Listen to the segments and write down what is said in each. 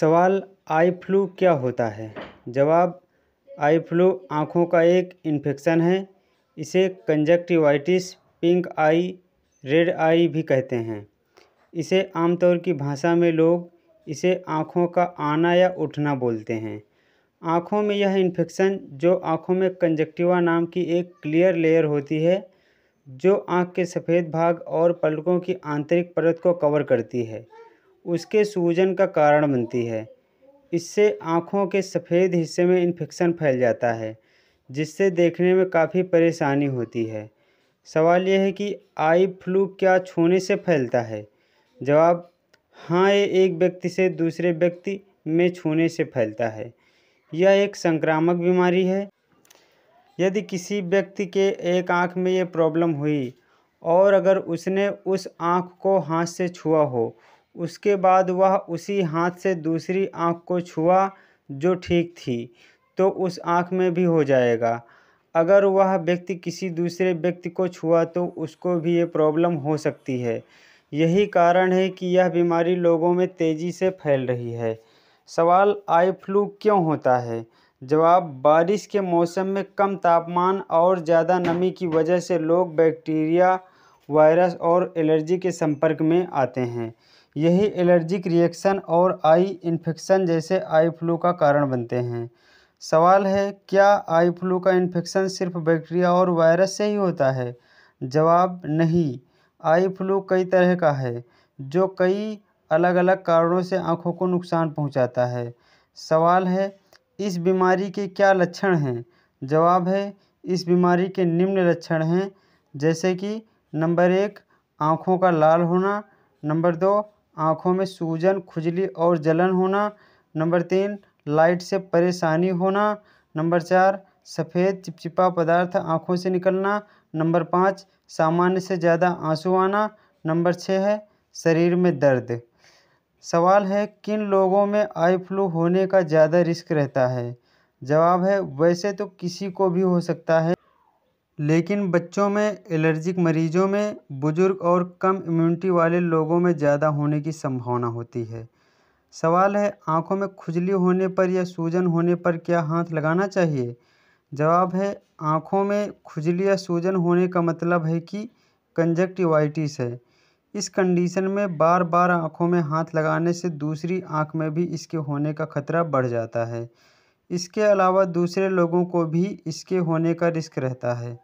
सवाल eye flu क्या होता है जवाब आई फ्लू आँखों का एक इन्फेक्शन है इसे conjunctivitis pink eye red eye भी कहते हैं इसे आमतौर की भाषा में लोग इसे आँखों का आना या उठना बोलते हैं आँखों में यह इन्फेक्शन जो आँखों में कंजक्टिवा नाम की एक क्लियर लेयर होती है जो आँख के सफ़ेद भाग और पलकों की आंतरिक परत को कवर करती है उसके सूजन का कारण बनती है इससे आँखों के सफ़ेद हिस्से में इन्फेक्शन फैल जाता है जिससे देखने में काफ़ी परेशानी होती है सवाल यह है कि आई फ्लू क्या छूने से फैलता है जवाब हाँ ये एक व्यक्ति से दूसरे व्यक्ति में छूने से फैलता है यह एक संक्रामक बीमारी है यदि किसी व्यक्ति के एक आँख में ये प्रॉब्लम हुई और अगर उसने उस आँख को हाथ से छुआ हो उसके बाद वह उसी हाथ से दूसरी आँख को छुआ जो ठीक थी तो उस आँख में भी हो जाएगा अगर वह व्यक्ति किसी दूसरे व्यक्ति को छुआ तो उसको भी ये प्रॉब्लम हो सकती है यही कारण है कि यह बीमारी लोगों में तेज़ी से फैल रही है सवाल आई फ्लू क्यों होता है जवाब बारिश के मौसम में कम तापमान और ज़्यादा नमी की वजह से लोग बैक्टीरिया वायरस और एलर्जी के संपर्क में आते हैं यही एलर्जिक रिएक्शन और आई इन्फेक्शन जैसे आई फ्लू का कारण बनते हैं सवाल है क्या आई फ्लू का इन्फेक्शन सिर्फ बैक्टीरिया और वायरस से ही होता है जवाब नहीं आई फ्लू कई तरह का है जो कई अलग अलग कारणों से आँखों को नुकसान पहुँचाता है सवाल है इस बीमारी के क्या लक्षण हैं जवाब है इस बीमारी के निम्न लक्षण हैं जैसे कि नंबर एक आँखों का लाल होना नंबर दो आँखों में सूजन खुजली और जलन होना नंबर तीन लाइट से परेशानी होना नंबर चार सफ़ेद चिपचिपा पदार्थ आँखों से निकलना नंबर पाँच सामान्य से ज़्यादा आंसू आना नंबर छः है शरीर में दर्द सवाल है किन लोगों में आई फ्लू होने का ज़्यादा रिस्क रहता है जवाब है वैसे तो किसी को भी हो सकता है लेकिन बच्चों में एलर्जिक मरीज़ों में बुज़ुर्ग और कम इम्यूनिटी वाले लोगों में ज़्यादा होने की संभावना होती है सवाल है आँखों में खुजली होने पर या सूजन होने पर क्या हाथ लगाना चाहिए जवाब है आँखों में खुजली या सूजन होने का मतलब है कि कंजक्टिवाइटिस है इस कंडीशन में बार बार आँखों में हाथ लगाने से दूसरी आँख में भी इसके होने का खतरा बढ़ जाता है इसके अलावा दूसरे लोगों को भी इसके होने का रिस्क रहता है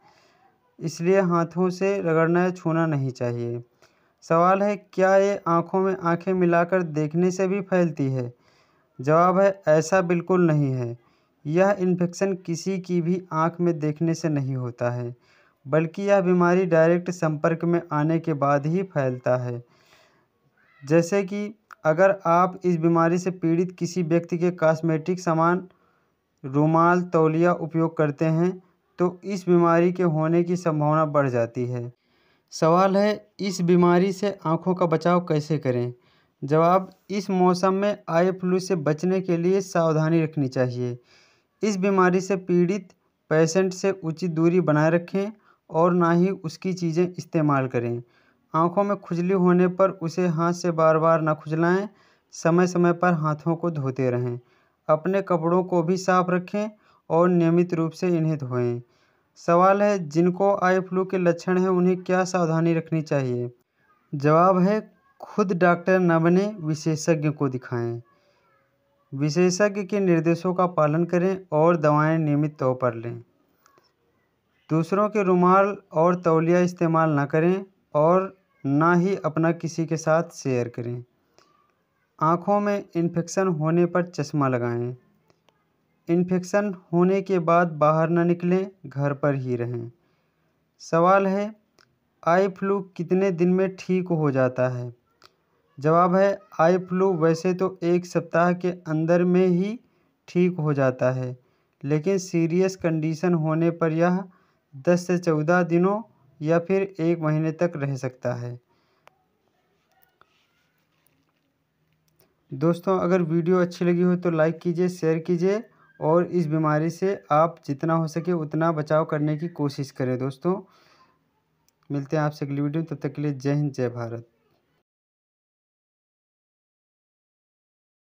इसलिए हाथों से रगड़ना या छूना नहीं चाहिए सवाल है क्या ये आँखों में आँखें मिलाकर देखने से भी फैलती है जवाब है ऐसा बिल्कुल नहीं है यह इन्फेक्शन किसी की भी आँख में देखने से नहीं होता है बल्कि यह बीमारी डायरेक्ट संपर्क में आने के बाद ही फैलता है जैसे कि अगर आप इस बीमारी से पीड़ित किसी व्यक्ति के कॉस्मेटिक सामान रुमाल तौलिया उपयोग करते हैं तो इस बीमारी के होने की संभावना बढ़ जाती है सवाल है इस बीमारी से आँखों का बचाव कैसे करें जवाब इस मौसम में आई फ्लू से बचने के लिए सावधानी रखनी चाहिए इस बीमारी से पीड़ित पेशेंट से उचित दूरी बनाए रखें और ना ही उसकी चीज़ें इस्तेमाल करें आँखों में खुजली होने पर उसे हाथ से बार बार ना खुजलाएं समय समय पर हाथों को धोते रहें अपने कपड़ों को भी साफ रखें और नियमित रूप से इन्हें धोएं सवाल है जिनको आई फ्लू के लक्षण हैं उन्हें क्या सावधानी रखनी चाहिए जवाब है खुद डॉक्टर न बने विशेषज्ञ को दिखाएं विशेषज्ञ के निर्देशों का पालन करें और दवाएं नियमित तौर पर लें दूसरों के रुमाल और तौलिया इस्तेमाल न करें और ना ही अपना किसी के साथ शेयर करें आँखों में इन्फेक्शन होने पर चश्मा लगाएं इन्फेक्शन होने के बाद बाहर ना निकलें घर पर ही रहें सवाल है आई फ्लू कितने दिन में ठीक हो जाता है जवाब है आई फ्लू वैसे तो एक सप्ताह के अंदर में ही ठीक हो जाता है लेकिन सीरियस कंडीशन होने पर यह दस से चौदह दिनों या फिर एक महीने तक रह सकता है दोस्तों अगर वीडियो अच्छी लगी हो तो लाइक कीजिए शेयर कीजिए और इस बीमारी से आप जितना हो सके उतना बचाव करने की कोशिश करें दोस्तों मिलते हैं आपसे अगली वीडियो में तब तक के लिए जय हिंद जय भारत